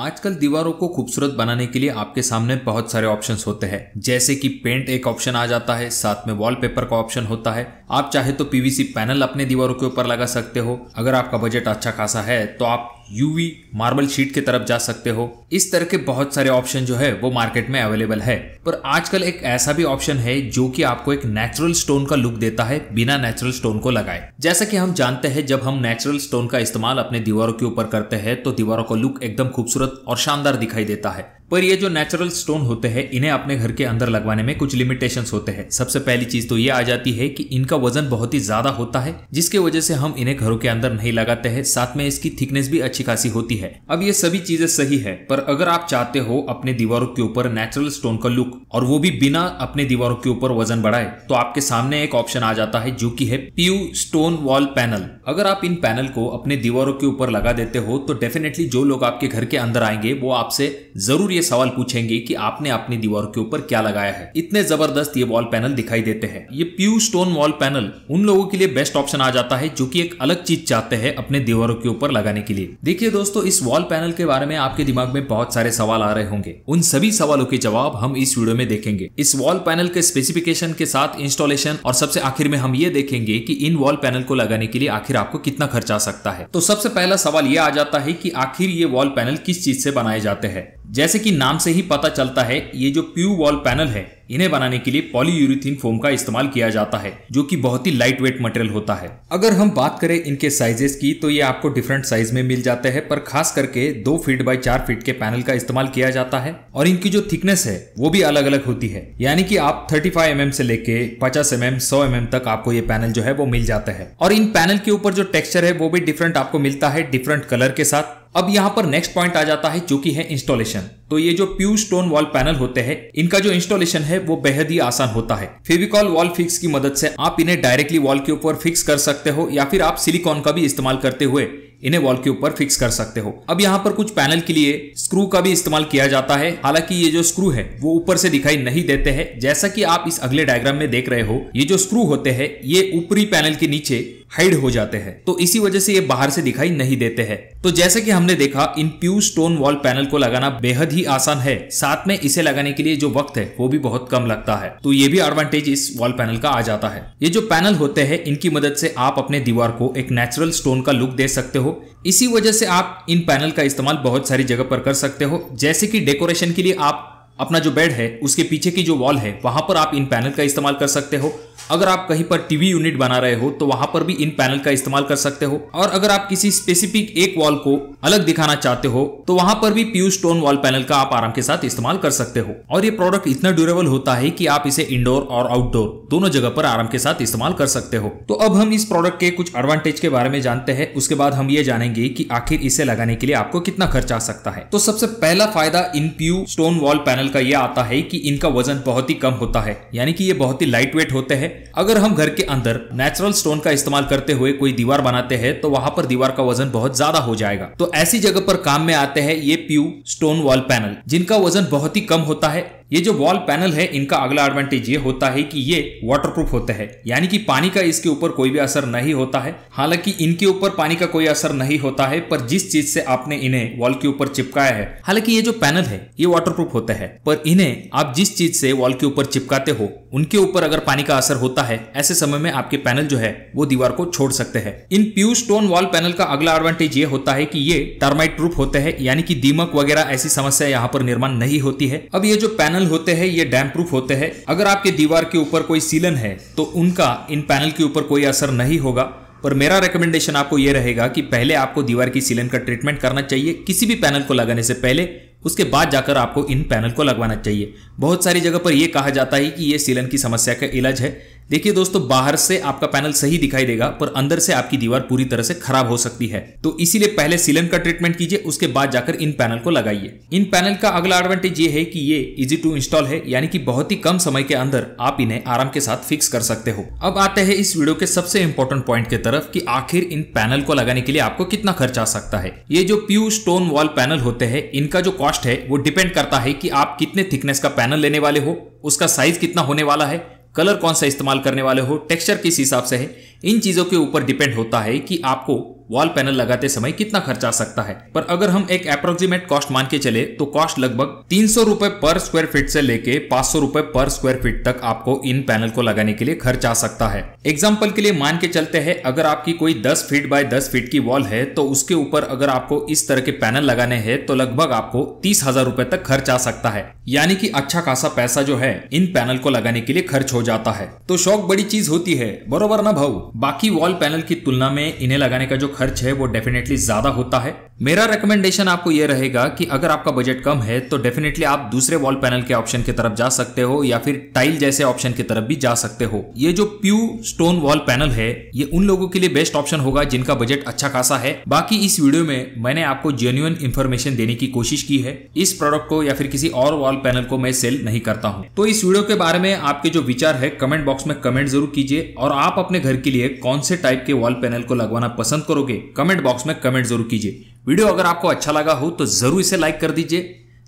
आजकल दीवारों को खूबसूरत बनाने के लिए आपके सामने बहुत सारे ऑप्शंस होते हैं जैसे कि पेंट एक ऑप्शन आ जाता है साथ में वॉलपेपर का ऑप्शन होता है आप चाहे तो पीवीसी पैनल अपने दीवारों के ऊपर लगा सकते हो अगर आपका बजट अच्छा खासा है तो आप यूवी मार्बल शीट की तरफ जा सकते हो इस तरह के बहुत सारे ऑप्शन जो है वो मार्केट में अवेलेबल है पर आजकल एक ऐसा भी ऑप्शन है जो कि आपको एक नेचुरल स्टोन का लुक देता है बिना नेचुरल स्टोन को लगाए जैसा कि हम जानते हैं जब हम नेचुरल स्टोन का इस्तेमाल अपने दीवारों के ऊपर करते हैं तो दीवारों का लुक एकदम खूबसूरत और शानदार दिखाई देता है पर ये जो नेचुरल स्टोन होते हैं इन्हें अपने घर के अंदर लगवाने में कुछ लिमिटेशन होते हैं सबसे पहली चीज तो ये आ जाती है कि इनका वजन बहुत ही ज्यादा होता है जिसके वजह से हम इन्हें घरों के अंदर नहीं लगाते हैं साथ में इसकी थिकनेस भी अच्छी खासी होती है अब ये सभी चीजें सही है पर अगर आप चाहते हो अपने दीवारों के ऊपर नेचुरल स्टोन का लुक और वो भी बिना अपने दीवारों के ऊपर वजन बढ़ाए तो आपके सामने एक ऑप्शन आ जाता है जो की है प्यू स्टोन वॉल पैनल अगर आप इन पैनल को अपने दीवारों के ऊपर लगा देते हो तो डेफिनेटली जो लोग आपके घर के अंदर आएंगे वो आपसे जरूर ये सवाल पूछेंगे कि आपने अपनी दीवार के ऊपर क्या लगाया है इतने जबरदस्त ये वॉल पैनल दिखाई देते हैं ये प्यू स्टोन वॉल पैनल उन लोगों के लिए बेस्ट ऑप्शन आ जाता है जो की एक अलग चीज चाहते हैं अपने दीवारों के ऊपर लगाने के लिए देखिए दोस्तों इस वॉल पैनल के बारे में आपके दिमाग में बहुत सारे सवाल आ रहे होंगे उन सभी सवालों के जवाब हम इस वीडियो में देखेंगे इस वॉल पैनल के स्पेसिफिकेशन के साथ इंस्टॉलेशन और सबसे आखिर में हम ये देखेंगे कि इन वॉल पैनल को लगाने के लिए आखिर आपको कितना खर्च आ सकता है तो सबसे पहला सवाल यह आ जाता है की आखिर ये वॉल पैनल किस चीज से बनाए जाते हैं जैसे कि नाम से ही पता चलता है ये जो प्यू वॉल पैनल है इन्हें बनाने के लिए पॉलीयूरिथीन फोम का इस्तेमाल किया जाता है जो कि बहुत ही लाइट वेट मटेरियल होता है अगर हम बात करें इनके साइजेस की तो ये आपको डिफरेंट साइज में मिल जाते हैं पर खास करके दो फीट बाय चार फीट के पैनल का इस्तेमाल किया जाता है और इनकी जो थिकनेस है वो भी अलग अलग होती है यानी कि आप थर्टी फाइव mm से लेके पचास एम mm, एम सौ एम mm तक आपको ये पैनल जो है वो मिल जाता है और इन पैनल के ऊपर जो टेक्सचर है वो भी डिफरेंट आपको मिलता है डिफरेंट कलर के साथ अब यहाँ पर नेक्स्ट पॉइंट आ जाता है जो कि है इंस्टॉलेशन तो ये जो प्यू स्टोन वॉल पैनल होते हैं इनका जो इंस्टॉलेशन है वो बेहद ही आसान होता है फेविकॉल वॉल फिक्स की मदद से आप इन्हें डायरेक्टली वॉल के ऊपर फिक्स कर सकते हो या फिर आप सिलिकॉन का भी इस्तेमाल करते हुए इन्हें वॉल के ऊपर फिक्स कर सकते हो अब यहाँ पर कुछ पैनल के लिए स्क्रू का भी इस्तेमाल किया जाता है हालांकि ये जो स्क्रू है वो ऊपर से दिखाई नहीं देते हैं जैसा कि आप इस अगले डायग्राम में देख रहे हो ये जो स्क्रू होते हैं ये ऊपरी पैनल के नीचे हाइड हो जाते हैं तो इसी वजह से ये बाहर से दिखाई नहीं देते हैं तो जैसे कि हमने देखा इन प्यू स्टोन वॉल पैनल को लगाना बेहद ही आसान है साथ में इसे लगाने के लिए जो वक्त है वो भी बहुत कम लगता है तो ये भी एडवांटेज इस वॉल पैनल का आ जाता है ये जो पैनल होते हैं इनकी मदद से आप अपने दीवार को एक नेचुरल स्टोन का लुक दे सकते हो इसी वजह से आप इन पैनल का इस्तेमाल बहुत सारी जगह पर कर सकते हो जैसे की डेकोरेशन के लिए आप अपना जो बेड है उसके पीछे की जो वॉल है वहां पर आप इन पैनल का इस्तेमाल कर सकते हो अगर आप कहीं पर टीवी यूनिट बना रहे हो तो वहां पर भी इन पैनल का इस्तेमाल कर सकते हो और अगर आप किसी स्पेसिफिक एक वॉल को अलग दिखाना चाहते हो तो वहां पर भी प्यू स्टोन वॉल पैनल का आप आराम के साथ इस्तेमाल कर सकते हो और ये प्रोडक्ट इतना ड्यूरेबल होता है कि आप इसे इंडोर और आउटडोर दोनों जगह पर आराम के साथ इस्तेमाल कर सकते हो तो अब हम इस प्रोडक्ट के कुछ एडवांटेज के बारे में जानते हैं उसके बाद हम ये जानेंगे कि आखिर इसे लगाने के लिए आपको कितना खर्च आ सकता है तो सबसे पहला फायदा इन प्यू स्टोन वॉल पैनल का यह आता है कि इनका वजन बहुत ही कम होता है यानी कि ये बहुत ही लाइट वेट होते हैं अगर हम घर के अंदर नेचुरल स्टोन का इस्तेमाल करते हुए कोई दीवार बनाते हैं तो वहां पर दीवार का वजन बहुत ज्यादा हो जाएगा तो ऐसी जगह पर काम में आते हैं ये प्यू स्टोन वॉल पैनल जिनका वजन बहुत ही कम होता है ये जो वॉल पैनल है इनका अगला एडवांटेज ये होता है कि ये वाटरप्रूफ होते हैं यानी कि पानी का इसके ऊपर कोई भी असर नहीं होता है हालांकि इनके ऊपर पानी का कोई असर नहीं होता है पर जिस चीज से आपने इन्हें वॉल के ऊपर चिपकाया है हालांकि ये जो पैनल है ये वाटरप्रूफ होते हैं पर इन्हें आप जिस चीज से वॉल के ऊपर चिपकाते हो उनके ऊपर अगर पानी का असर होता है ऐसे समय में आपके पैनल जो है वो दीवार को छोड़ सकते हैं इन प्यू स्टोन वॉल पैनल का अगला एडवांटेज ये होता है कि ये टर्माइट प्रूफ होते हैं यानी कि दीमक वगैरह ऐसी समस्या यहाँ पर निर्माण नहीं होती है अब ये जो पैनल होते हैं ये डैम प्रूफ होते हैं अगर आपके दीवार के ऊपर कोई सीलन है तो उनका इन पैनल के ऊपर कोई असर नहीं होगा पर मेरा रिकमेंडेशन आपको ये रहेगा कि पहले आपको दीवार की सीलन का ट्रीटमेंट करना चाहिए किसी भी पैनल को लगाने से पहले उसके बाद जाकर आपको इन पैनल को लगवाना चाहिए बहुत सारी जगह पर यह कहा जाता है कि यह सीलन की समस्या का इलाज है देखिए दोस्तों बाहर से आपका पैनल सही दिखाई देगा पर अंदर से आपकी दीवार पूरी तरह से खराब हो सकती है तो इसीलिए पहले सीलन का ट्रीटमेंट कीजिए उसके बाद जाकर इन पैनल को लगाइए इन पैनल का अगला एडवांटेज ये है कि ये इजी टू इंस्टॉल है यानी कि बहुत ही कम समय के अंदर आप इन्हें आराम के साथ फिक्स कर सकते हो अब आते हैं इस वीडियो के सबसे इम्पोर्टेंट पॉइंट की तरफ की आखिर इन पैनल को लगाने के लिए आपको कितना खर्च आ सकता है ये जो प्यू स्टोन वॉल पैनल होते हैं इनका जो कॉस्ट है वो डिपेंड करता है की आप कितने थिकनेस का पैनल लेने वाले हो उसका साइज कितना होने वाला है कलर कौन सा इस्तेमाल करने वाले हो टेक्सचर किस हिसाब से है इन चीज़ों के ऊपर डिपेंड होता है कि आपको वॉल पैनल लगाते समय कितना खर्च आ सकता है पर अगर हम एक अप्रोक्सीमेट कॉस्ट मान के चले तो कॉस्ट लगभग तीन सौ रूपए पर स्क्वायर फीट से लेके पांच सौ रूपए पर स्क्वायर फीट तक आपको इन पैनल को लगाने के लिए खर्च आ सकता है एग्जाम्पल के लिए मान के चलते है अगर आपकी कोई दस फीट बाय दस फीट की वॉल है तो उसके ऊपर अगर आपको इस तरह के पैनल लगाने हैं तो लगभग आपको तीस हजार रूपए तक खर्च आ सकता है यानी कि अच्छा खासा पैसा जो है इन पैनल को लगाने के लिए खर्च हो जाता है तो शौक बड़ी चीज होती है बरोबर ना भाऊ बाकी वॉल पैनल की तुलना में इन्हें लगाने का जो खर्च है वो डेफिनेटली ज़्यादा होता है मेरा रिकमेंडेशन आपको यह रहेगा कि अगर आपका बजट कम है तो डेफिनेटली आप दूसरे वॉल पैनल के ऑप्शन की तरफ जा सकते हो या फिर टाइल जैसे ऑप्शन की तरफ भी जा सकते हो ये जो प्यू स्टोन वॉल पैनल है ये उन लोगों के लिए बेस्ट ऑप्शन होगा जिनका बजट अच्छा खासा है बाकी इस वीडियो में मैंने आपको जेन्यून इन्फॉर्मेशन देने की कोशिश की है इस प्रोडक्ट को या फिर किसी और वॉल पैनल को मैं सेल नहीं करता हूँ तो इस वीडियो के बारे में आपके जो विचार है कमेंट बॉक्स में कमेंट जरूर कीजिए और आप अपने घर के लिए कौन से टाइप के वॉल पैनल को लगवाना पसंद करोगे कमेंट बॉक्स में कमेंट जरूर कीजिए वीडियो अगर आपको अच्छा लगा हो तो जरूर इसे लाइक कर दीजिए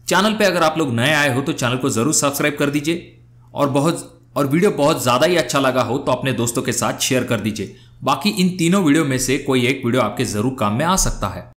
चैनल पे अगर आप लोग नए आए हो तो चैनल को जरूर सब्सक्राइब कर दीजिए और बहुत और वीडियो बहुत ज्यादा ही अच्छा लगा हो तो अपने दोस्तों के साथ शेयर कर दीजिए बाकी इन तीनों वीडियो में से कोई एक वीडियो आपके जरूर काम में आ सकता है